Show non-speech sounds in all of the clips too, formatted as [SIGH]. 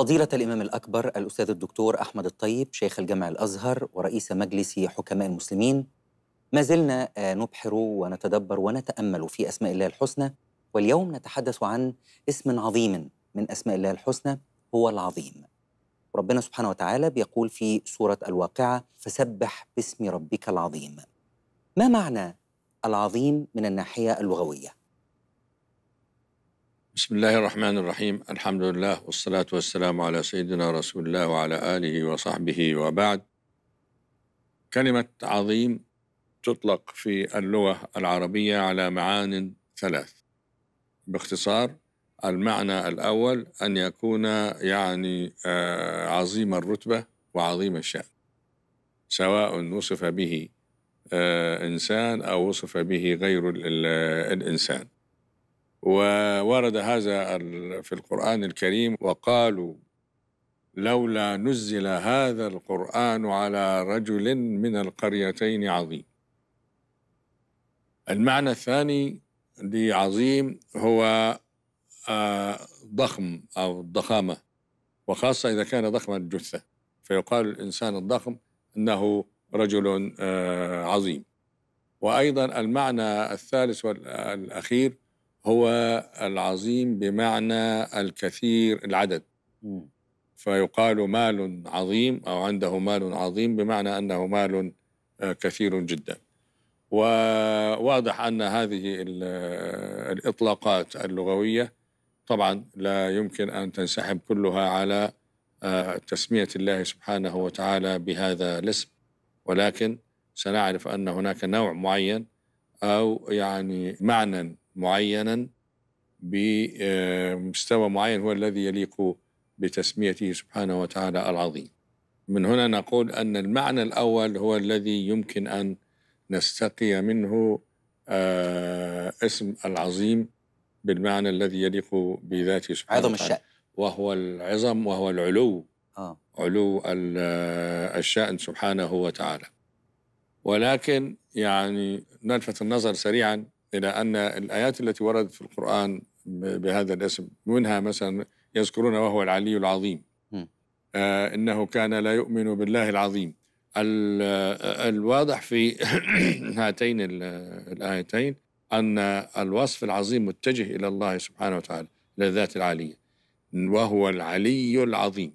فضيلة الإمام الأكبر الأستاذ الدكتور أحمد الطيب شيخ الجامع الأزهر ورئيس مجلس حكماء المسلمين ما زلنا آه، نبحر ونتدبر ونتأمل في أسماء الله الحسنى واليوم نتحدث عن اسم عظيم من أسماء الله الحسنى هو العظيم ربنا سبحانه وتعالى بيقول في سورة الواقعة فسبح باسم ربك العظيم ما معنى العظيم من الناحية اللغوية بسم الله الرحمن الرحيم الحمد لله والصلاة والسلام على سيدنا رسول الله وعلى آله وصحبه وبعد كلمة عظيم تطلق في اللغة العربية على معان ثلاث باختصار المعنى الأول أن يكون يعني عظيم الرتبة وعظيم الشأن سواء وصف به إنسان أو وصف به غير الإنسان وورد هذا في القرآن الكريم وقالوا لولا نزل هذا القرآن على رجل من القريتين عظيم المعنى الثاني لعظيم هو آه، ضخم أو الضخامة وخاصة إذا كان ضخم الجثة فيقال الإنسان الضخم أنه رجل آه، عظيم وأيضا المعنى الثالث والأخير هو العظيم بمعنى الكثير العدد فيقال مال عظيم أو عنده مال عظيم بمعنى أنه مال آه، كثير جدا وواضح أن هذه آه، الإطلاقات اللغوية طبعا لا يمكن أن تنسحب كلها على آه، تسمية الله سبحانه وتعالى بهذا الاسم ولكن سنعرف أن هناك نوع معين أو يعني معنى معينا بمستوى آه، معين هو الذي يليق بتسميته سبحانه وتعالى العظيم من هنا نقول أن المعنى الأول هو الذي يمكن أن نستقي منه آه، اسم العظيم بالمعنى الذي يليق بذاته سبحانه عظم الشأن وهو العظم وهو العلو آه. علو آه، الشأن سبحانه وتعالى ولكن يعني نلفت النظر سريعا إلى أن الآيات التي وردت في القرآن بهذا الاسم منها مثلا يذكرون وهو العلي العظيم آه إنه كان لا يؤمن بالله العظيم آه، الواضح في [CLEARS THROAT] هاتين الآيتين أن الوصف العظيم متجه إلى الله سبحانه وتعالى للذات العالية وهو العلي العظيم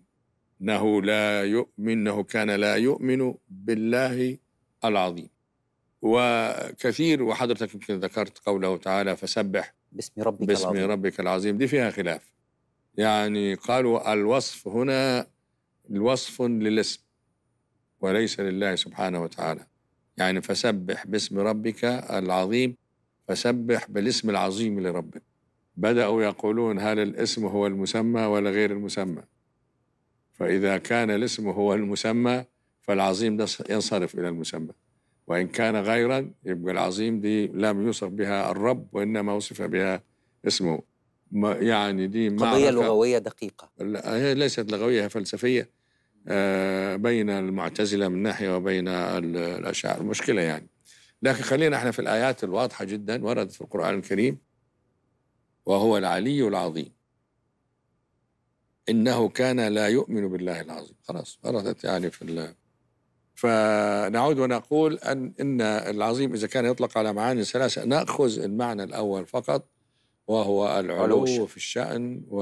إنه لا يؤمن إنه كان لا يؤمن بالله العظيم وكثير وحضرتك يمكن ذكرت قوله تعالى فسبح باسم ربك باسم العظيم. ربك العظيم دي فيها خلاف يعني قالوا الوصف هنا الوصف للاسم وليس لله سبحانه وتعالى يعني فسبح باسم ربك العظيم فسبح بالاسم العظيم لربك بدأوا يقولون هل الاسم هو المسمى ولا غير المسمى فإذا كان الاسم هو المسمى فالعظيم ده ينصرف إلى المسمى وإن كان غيرا يبقى العظيم دي لم يوصف بها الرب وإنما وصف بها اسمه يعني دي قضية لغوية دقيقة لا هي ليست لغوية فلسفية آه، بين المعتزلة من ناحية وبين الأشعار مشكلة يعني لكن خلينا احنا في الآيات الواضحة جدا وردت في القرآن الكريم وهو العلي العظيم إنه كان لا يؤمن بالله العظيم خلاص وردت يعني في فنعود ونقول أن إن العظيم إذا كان يطلق على معاني ثلاثة نأخذ المعنى الأول فقط وهو العلو في الشأن و...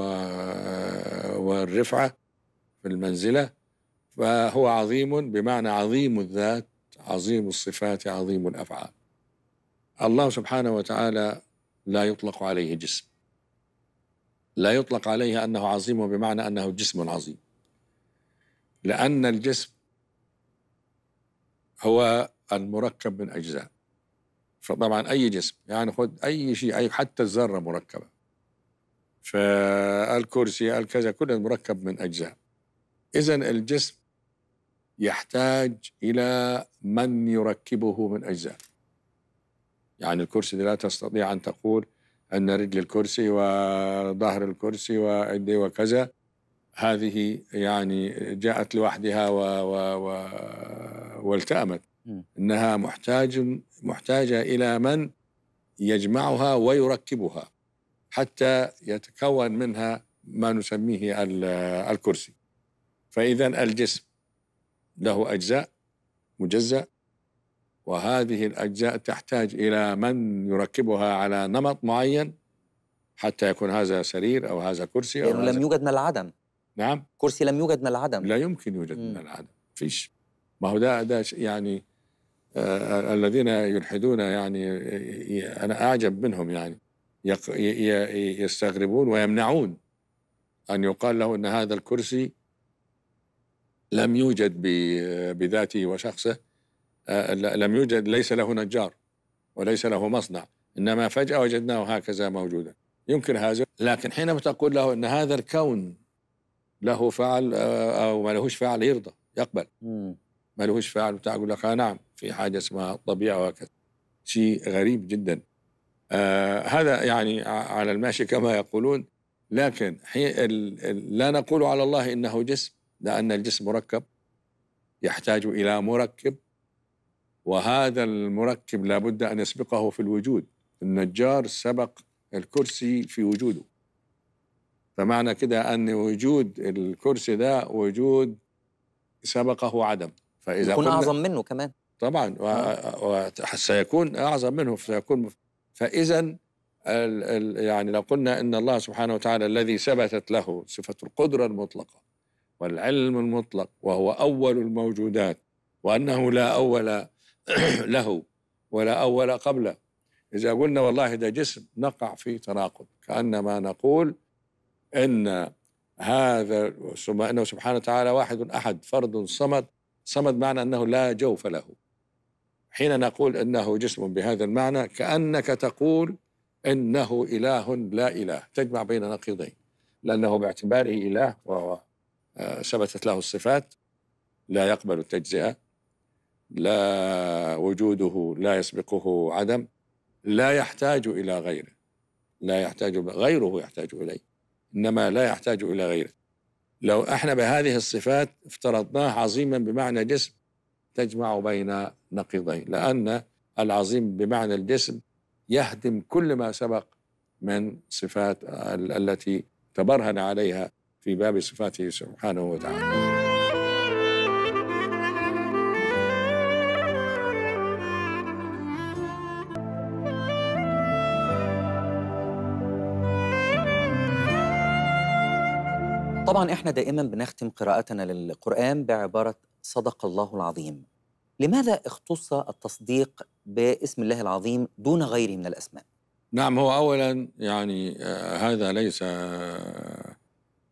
والرفعة في المنزلة فهو عظيم بمعنى عظيم الذات عظيم الصفات عظيم الأفعال الله سبحانه وتعالى لا يطلق عليه جسم لا يطلق عليه أنه عظيم بمعنى أنه جسم عظيم لأن الجسم هو المركب من أجزاء فطبعا أي جسم يعني خد أي شيء أي حتى الذرة مركبة فالكرسي الكذا كل مركب من أجزاء إذا الجسم يحتاج إلى من يركبه من أجزاء يعني الكرسي لا تستطيع أن تقول أن رجل الكرسي وظهر الكرسي وأيدي وكذا هذه يعني جاءت لوحدها و و و والتأمت أنها محتاج محتاجة إلى من يجمعها ويركبها حتى يتكون منها ما نسميه الكرسي فإذا الجسم له أجزاء مجزأ وهذه الأجزاء تحتاج إلى من يركبها على نمط معين حتى يكون هذا سرير أو هذا كرسي أو لم يوجد من العدم نعم كرسي لم يوجد من العدم لا يمكن يوجد مم. من العدم فيش ما هو ده ده يعني آه،, آه الذين يلحدون يعني انا اعجب منهم يعني يستغربون ويمنعون ان يقال له ان هذا الكرسي لم يوجد بذاته وشخصه آه لم يوجد ليس له نجار وليس له مصنع انما فجاه وجدناه هكذا موجودا يمكن هذا لكن حينما تقول له ان هذا الكون له فعل او آه، آه، ما لهوش فعل يرضى يقبل ما لهوش فعل بتاع يقول لك آه نعم في حاجه اسمها طبيعه وهكذا شيء غريب جدا آه هذا يعني على الماشي كما يقولون لكن لا نقول على الله انه جسم لان الجسم مركب يحتاج الى مركب وهذا المركب لابد ان يسبقه في الوجود النجار سبق الكرسي في وجوده فمعنى كده ان وجود الكرسي ده وجود سبقه عدم فاذا يكون اعظم منه كمان طبعا آه. وسيكون اعظم منه سيكون فاذا يعني لو قلنا ان الله سبحانه وتعالى الذي ثبتت له صفه القدره المطلقه والعلم المطلق وهو اول الموجودات وانه لا اول [CLEARS THROAT] له ولا اول قبله اذا قلنا والله ده جسم نقع في تناقض كانما نقول ان هذا ثم انه سبحانه وتعالى واحد احد فرد صمد صمد معنى انه لا جوف له حين نقول انه جسم بهذا المعنى كانك تقول انه اله لا اله تجمع بين نقيضين لانه باعتباره اله وهو آه، ثبتت له الصفات لا يقبل التجزئه لا وجوده لا يسبقه عدم لا يحتاج الى غيره لا يحتاج غيره يحتاج اليه إنما لا يحتاج إلى غيره لو احنا بهذه الصفات افترضناه عظيما بمعنى جسم تجمع بين نقيضين لان العظيم بمعنى الجسم يهدم كل ما سبق من صفات التي تبرهن عليها في باب صفاته سبحانه وتعالى طبعا احنا دائما بنختم قراءتنا للقرآن بعبارة صدق الله العظيم لماذا اختص التصديق باسم الله العظيم دون غيره من الأسماء؟ نعم هو أولا يعني آه، هذا ليس آه،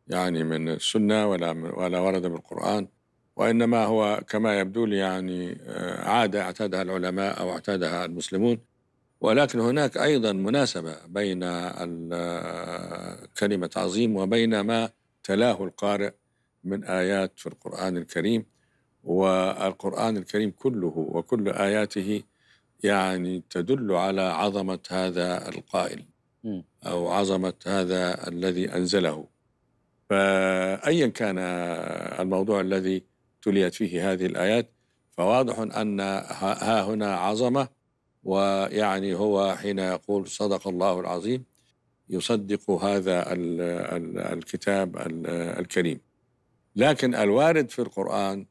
يعني من السنة ولا ولا ورد بالقرآن وإنما هو كما يبدو لي يعني آه، عادة اعتادها العلماء أو اعتادها المسلمون ولكن هناك أيضا مناسبة بين كلمة عظيم وبين ما تلاه القارئ من آيات في القرآن الكريم والقرآن الكريم كله وكل آياته يعني تدل على عظمة هذا القائل أو عظمة هذا الذي أنزله فأيا كان الموضوع الذي تليت فيه هذه الآيات فواضح أن ها هنا عظمة ويعني هو حين يقول صدق الله العظيم يصدق هذا الكتاب الكريم لكن الوارد في القرآن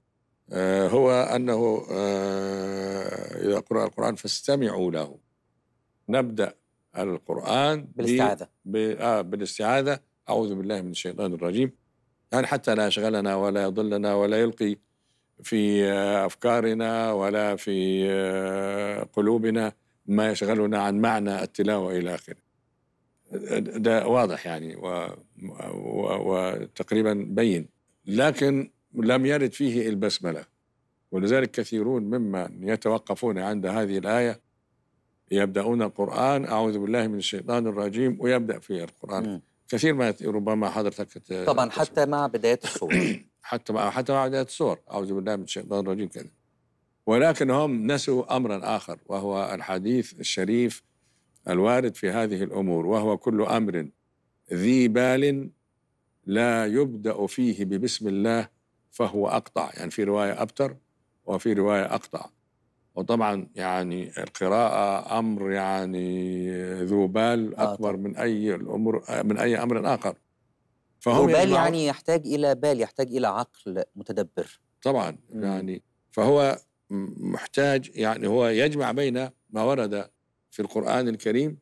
آه، هو أنه آه، إذا قرأ القرآن فاستمعوا له نبدأ القرآن بالاستعاذة آه بالاستعاذة أعوذ بالله من الشيطان الرجيم يعني حتى لا يشغلنا ولا يضلنا ولا يلقي في آه، أفكارنا ولا في قلوبنا ما يشغلنا عن معنى التلاوة إلى آخره ده واضح يعني و... و... وتقريبا بين لكن لم يرد فيه البسملة ولذلك كثيرون ممن يتوقفون عند هذه الآية يبدأون القرآن أعوذ بالله من الشيطان الرجيم ويبدأ في القرآن م. كثير ما ربما حضرتك طبعا تسمع. حتى مع بداية الصور [CLEARS THROAT] حتى مع حتى مع بداية الصور أعوذ بالله من الشيطان الرجيم كذا ولكن هم نسوا أمرا آخر وهو الحديث الشريف الوارد في هذه الامور وهو كل امر ذي بال لا يبدا فيه ببسم الله فهو اقطع يعني في روايه ابتر وفي روايه اقطع وطبعا يعني القراءه امر يعني ذو بال آه، اكبر من اي الامور من اي امر اخر فهو بال يعني يحتاج الى بال يحتاج الى عقل متدبر طبعا يعني فهو محتاج يعني هو يجمع بين ما ورد في القرآن الكريم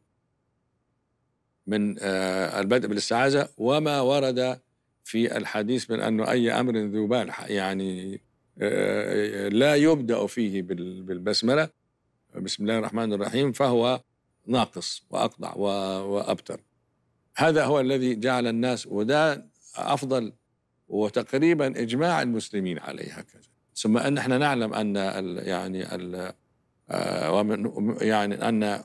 من آه، البدء بالاستعاذة وما ورد في الحديث من أنه أي أمر ذو بال يعني آه، آه، لا يبدأ فيه بالبسملة بسم الله الرحمن الرحيم فهو ناقص وأقطع وأبتر هذا هو الذي جعل الناس وده أفضل وتقريبا إجماع المسلمين عليه هكذا ثم أن احنا نعلم أن يعني ال آه، ومن يعني أن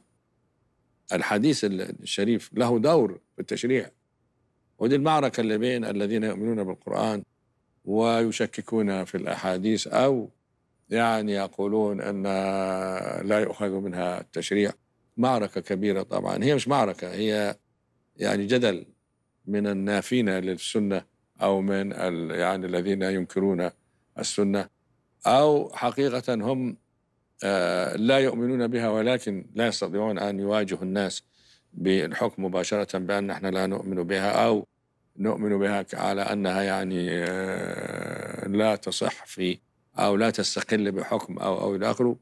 الحديث الشريف له دور في التشريع ودي المعركة اللي بين الذين يؤمنون بالقرآن ويشككون في الأحاديث أو يعني يقولون أن لا يؤخذ منها التشريع معركة كبيرة طبعا هي مش معركة هي يعني جدل من النافين للسنة أو من يعني الذين ينكرون السنة أو حقيقة هم آه، لا يؤمنون بها ولكن لا يستطيعون أن يواجهوا الناس بالحكم مباشرة بأن نحن لا نؤمن بها أو نؤمن بها على أنها يعني آه، لا تصح في أو لا تستقل بحكم أو أو إلى آخره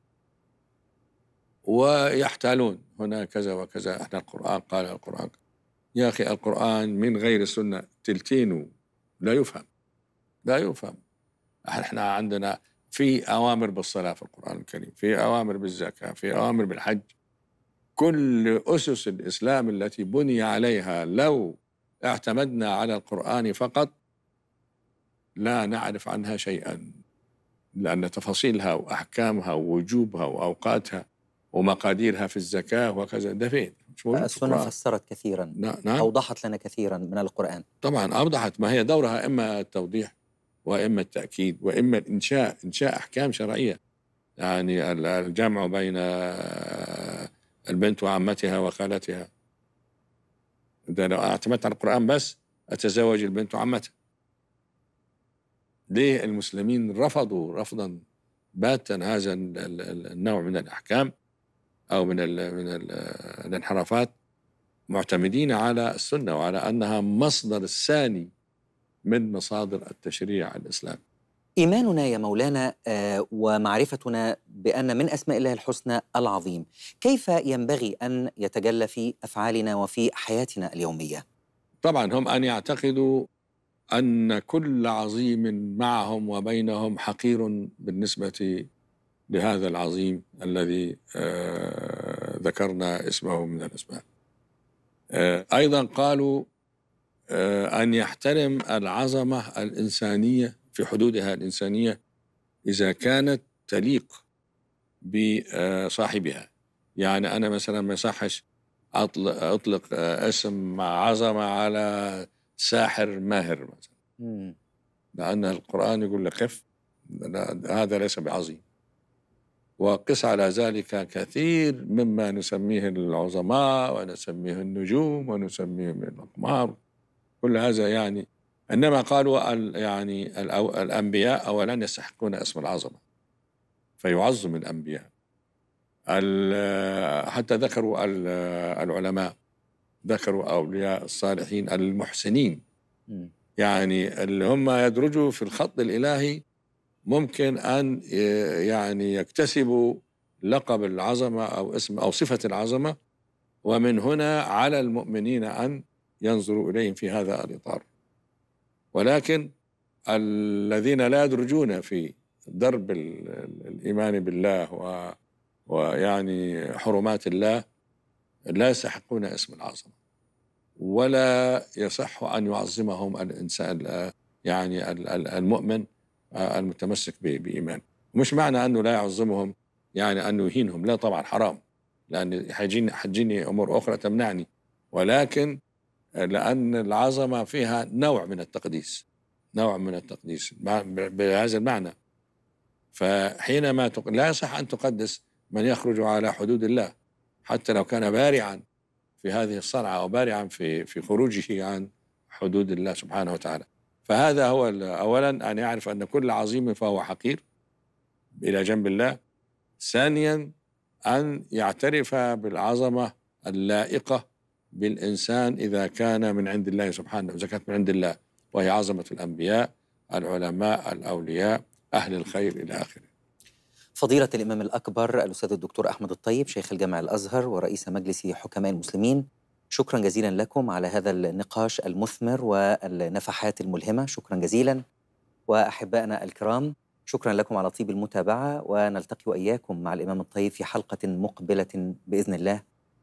ويحتالون هنا كذا وكذا احنا القرآن قال القرآن يا أخي القرآن من غير السنة تلتين لا يفهم لا يفهم احنا عندنا في أوامر بالصلاة في القرآن الكريم في أوامر بالزكاة في أوامر بالحج كل أسس الإسلام التي بني عليها لو اعتمدنا على القرآن فقط لا نعرف عنها شيئا لأن تفاصيلها وأحكامها ووجوبها وأوقاتها ومقاديرها في الزكاة وكذا ده فين؟ السنة فسرت كثيرا نعم أوضحت لنا كثيرا من القرآن طبعا أوضحت ما هي دورها إما التوضيح واما التاكيد واما الانشاء انشاء احكام شرعيه يعني الجمع بين آه، البنت وعمتها وخالتها اذا لو اعتمدت على القران بس اتزوج البنت وعمتها ليه المسلمين رفضوا رفضا باتا هذا النوع من الاحكام او من من الانحرافات معتمدين على السنه وعلى انها مصدر الثاني من مصادر التشريع الاسلامي. ايماننا يا مولانا آه، ومعرفتنا بان من اسماء الله الحسنى العظيم، كيف ينبغي ان يتجلى في افعالنا وفي حياتنا اليوميه؟ طبعا هم ان يعتقدوا ان كل عظيم معهم وبينهم حقير بالنسبه لهذا العظيم الذي آه، ذكرنا اسمه من الاسماء. آه، ايضا قالوا آه، أن يحترم العظمة الإنسانية في حدودها الإنسانية إذا كانت تليق بصاحبها يعني أنا مثلا ما يصحش أطلق, أطلق آه، اسم عظمة على ساحر ماهر مثلا لأن القرآن يقول لك خف هذا ليس بعظيم وقس على ذلك كثير مما نسميه العظماء ونسميه النجوم ونسميه الأقمار كل هذا يعني انما قالوا يعني الانبياء اولا يستحقون اسم العظمه فيعظم الانبياء حتى ذكروا العلماء ذكروا اولياء الصالحين المحسنين يعني اللي هم يدرجوا في الخط الالهي ممكن ان يعني يكتسبوا لقب العظمه او اسم او صفه العظمه ومن هنا على المؤمنين ان ينظر إليهم في هذا الإطار ولكن الذين لا يدرجون في درب الإيمان بالله و ويعني حرمات الله لا يستحقون اسم العظمة ولا يصح أن يعظمهم الإنسان يعني المؤمن المتمسك بإيمان مش معنى أنه لا يعظمهم يعني أنه يهينهم لا طبعا حرام لأن حيجيني حتجيني أمور أخرى تمنعني ولكن لأن العظمة فيها نوع من التقديس نوع من التقديس بهذا المعنى فحينما تق... لا يصح أن تقدس من يخرج على حدود الله حتى لو كان بارعا في هذه الصنعة أو بارعا في في خروجه عن حدود الله سبحانه وتعالى فهذا هو أولا أن يعرف أن كل عظيم فهو حقير إلى جنب الله ثانيا أن يعترف بالعظمة اللائقة بالإنسان إذا كان من عند الله سبحانه إذا كانت من عند الله وهي عظمة الأنبياء العلماء الأولياء أهل الخير إلى آخره فضيلة الإمام الأكبر الأستاذ الدكتور أحمد الطيب شيخ الجامع الأزهر ورئيس مجلس حكماء المسلمين شكرا جزيلا لكم على هذا النقاش المثمر والنفحات الملهمة شكرا جزيلا وأحبائنا الكرام شكرا لكم على طيب المتابعة ونلتقي وإياكم مع الإمام الطيب في حلقة مقبلة بإذن الله